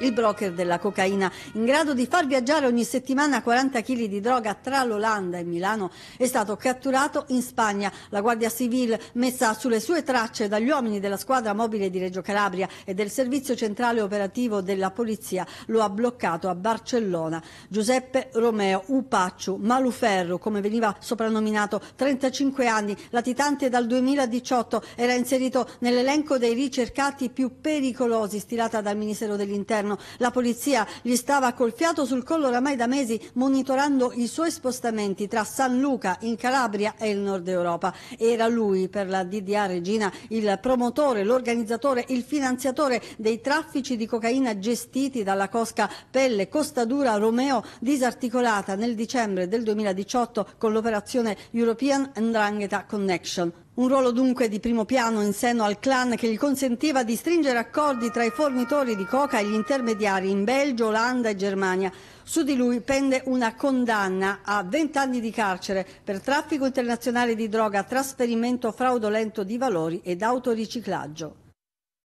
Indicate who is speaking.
Speaker 1: il broker della cocaina, in grado di far viaggiare ogni settimana 40 kg di droga tra l'Olanda e Milano, è stato catturato in Spagna. La Guardia Civile, messa sulle sue tracce dagli uomini della squadra mobile di Reggio Calabria e del Servizio Centrale Operativo della Polizia, lo ha bloccato a Barcellona. Giuseppe Romeo Upacciu Maluferro, come veniva soprannominato, 35 anni, latitante dal 2018, era inserito nell'elenco dei ricercati più pericolosi stilata dal Ministero dell'Interno governo. La polizia gli stava col fiato sul collo oramai da mesi monitorando i suoi spostamenti tra San Luca in Calabria e il nord Europa. Era lui per la DDA Regina il promotore, l'organizzatore, il finanziatore dei traffici di cocaina gestiti dalla cosca Pelle Costadura Romeo disarticolata nel dicembre del 2018 con l'operazione European Ndrangheta Connection. Un ruolo dunque di primo piano in seno al clan che gli consentiva di stringere accordi tra i fornitori di coca e gli intermediari in Belgio, Olanda e Germania. Su di lui pende una condanna a 20 anni di carcere per traffico internazionale di droga, trasferimento fraudolento di valori ed autoriciclaggio.